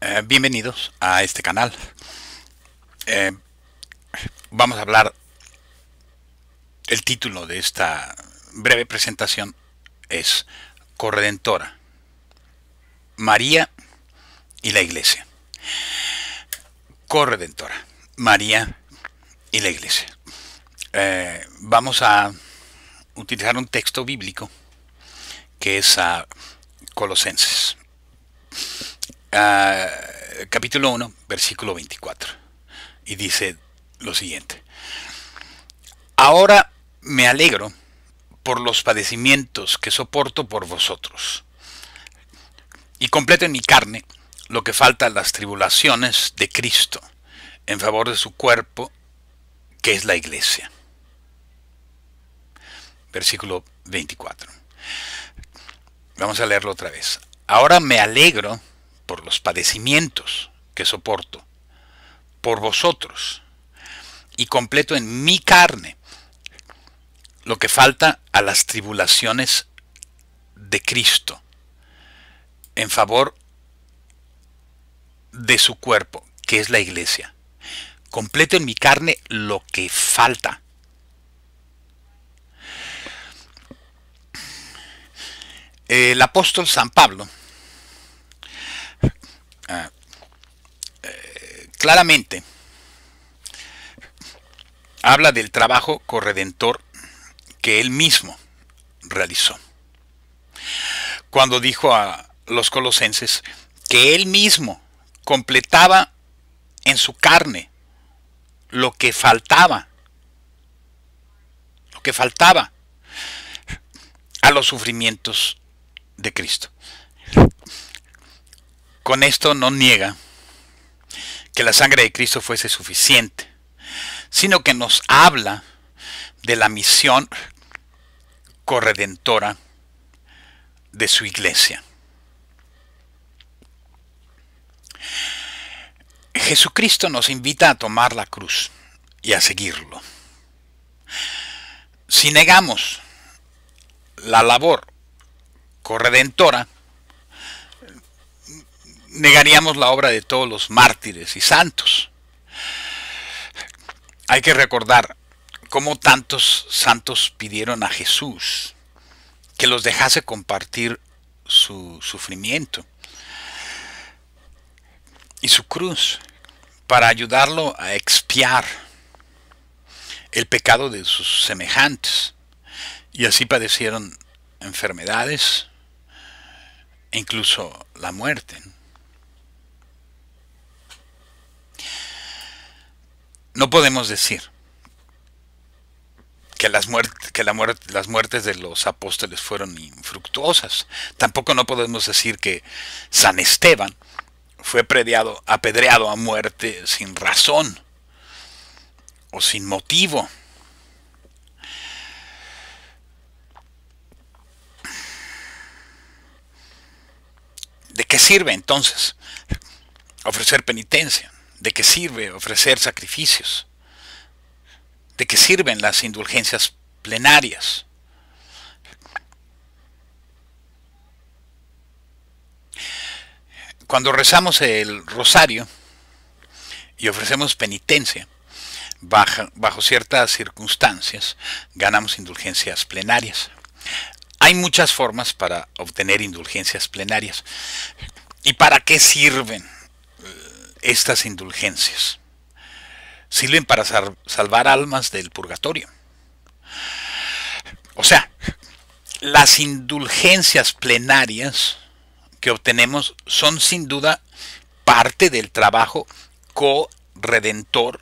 Eh, bienvenidos a este canal. Eh, vamos a hablar, el título de esta breve presentación es Corredentora, María y la Iglesia. Corredentora, María y la Iglesia. Eh, vamos a utilizar un texto bíblico que es a Colosenses Ah, capítulo 1, versículo 24. Y dice lo siguiente. Ahora me alegro por los padecimientos que soporto por vosotros. Y completo en mi carne lo que falta las tribulaciones de Cristo en favor de su cuerpo, que es la iglesia. Versículo 24. Vamos a leerlo otra vez. Ahora me alegro por los padecimientos que soporto, por vosotros, y completo en mi carne lo que falta a las tribulaciones de Cristo en favor de su cuerpo, que es la iglesia. Completo en mi carne lo que falta. El apóstol San Pablo Ah, eh, claramente habla del trabajo corredentor que él mismo realizó. Cuando dijo a los colosenses que él mismo completaba en su carne lo que faltaba, lo que faltaba a los sufrimientos de Cristo. Con esto no niega que la sangre de Cristo fuese suficiente, sino que nos habla de la misión corredentora de su iglesia. Jesucristo nos invita a tomar la cruz y a seguirlo. Si negamos la labor corredentora, negaríamos la obra de todos los mártires y santos. Hay que recordar cómo tantos santos pidieron a Jesús que los dejase compartir su sufrimiento y su cruz para ayudarlo a expiar el pecado de sus semejantes. Y así padecieron enfermedades e incluso la muerte. No podemos decir que, las, muertes, que la las muertes de los apóstoles fueron infructuosas. Tampoco no podemos decir que San Esteban fue prediado, apedreado a muerte sin razón o sin motivo. ¿De qué sirve entonces ofrecer penitencia? ¿De qué sirve ofrecer sacrificios? ¿De qué sirven las indulgencias plenarias? Cuando rezamos el rosario y ofrecemos penitencia, bajo, ciertas circunstancias, ganamos indulgencias plenarias. Hay muchas formas para obtener indulgencias plenarias. ¿Y para qué sirven? estas indulgencias. Sirven para salvar almas del purgatorio. O sea, las indulgencias plenarias que obtenemos son sin duda parte del trabajo co-redentor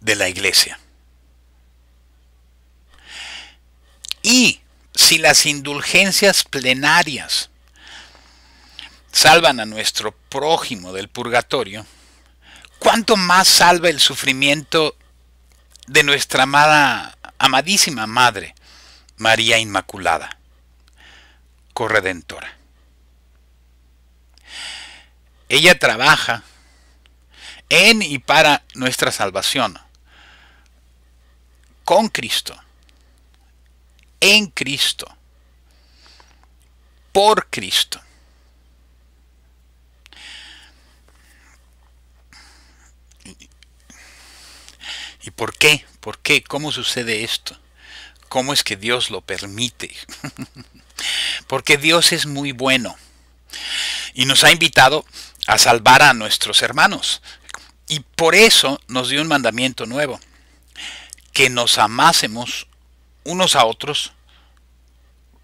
de la iglesia. Y si las indulgencias plenarias salvan a nuestro prójimo del purgatorio, ¿cuánto más salva el sufrimiento de nuestra amada, amadísima Madre, María Inmaculada, corredentora? Ella trabaja en y para nuestra salvación, con Cristo, en Cristo, por Cristo ¿Y por qué? ¿Por qué? ¿Cómo sucede esto? ¿Cómo es que Dios lo permite? Porque Dios es muy bueno y nos ha invitado a salvar a nuestros hermanos. Y por eso nos dio un mandamiento nuevo, que nos amásemos unos a otros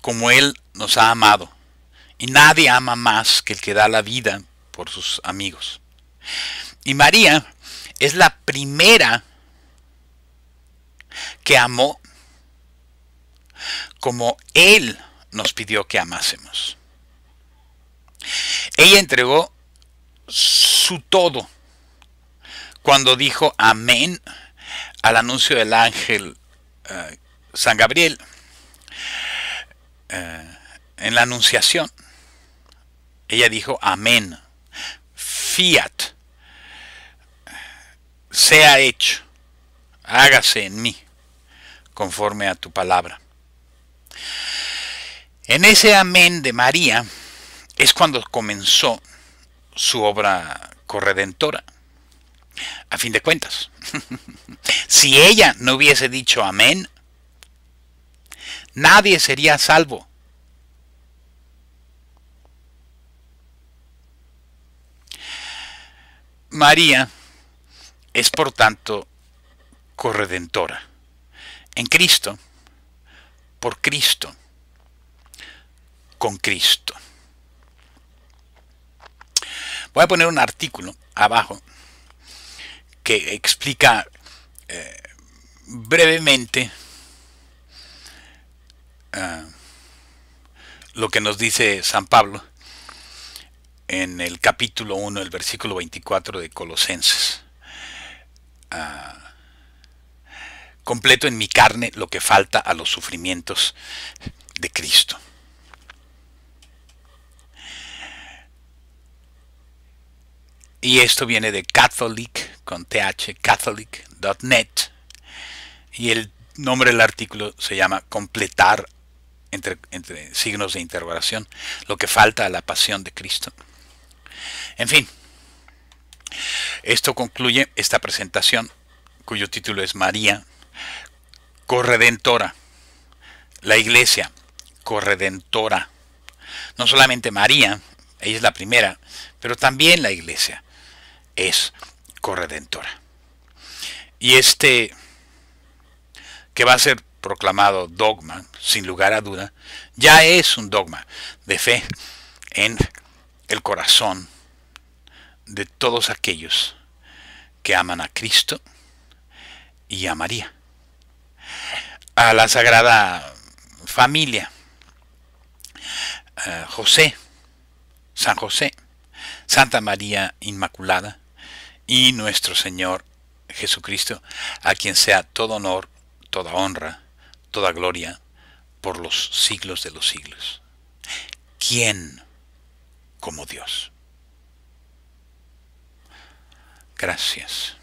como Él nos ha amado. Y nadie ama más que el que da la vida por sus amigos. Y María es la primera que amó como Él nos pidió que amásemos. Ella entregó su todo cuando dijo amén al anuncio del ángel eh, San Gabriel eh, en la anunciación. Ella dijo amén, fiat, eh, sea hecho hágase en mí conforme a tu palabra. En ese amén de María es cuando comenzó su obra corredentora. A fin de cuentas, si ella no hubiese dicho amén, nadie sería salvo. María es por tanto Redentora En Cristo, por Cristo, con Cristo. Voy a poner un artículo abajo que explica eh, brevemente eh, lo que nos dice San Pablo en el capítulo 1, el versículo 24 de Colosenses. Ah, completo en mi carne lo que falta a los sufrimientos de Cristo. Y esto viene de Catholic, con th, catholic.net. Y el nombre del artículo se llama Completar, entre, entre signos de interrogación, lo que falta a la pasión de Cristo. En fin, esto concluye esta presentación, cuyo título es María, corredentora. La iglesia, corredentora. No solamente María, ella es la primera, pero también la iglesia es corredentora. Y este, que va a ser proclamado dogma, sin lugar a duda, ya es un dogma de fe en el corazón de todos aquellos que aman a Cristo y a María a la Sagrada Familia, eh, José, San José, Santa María Inmaculada y nuestro Señor Jesucristo, a quien sea todo honor, toda honra, toda gloria por los siglos de los siglos. ¿Quién como Dios? Gracias.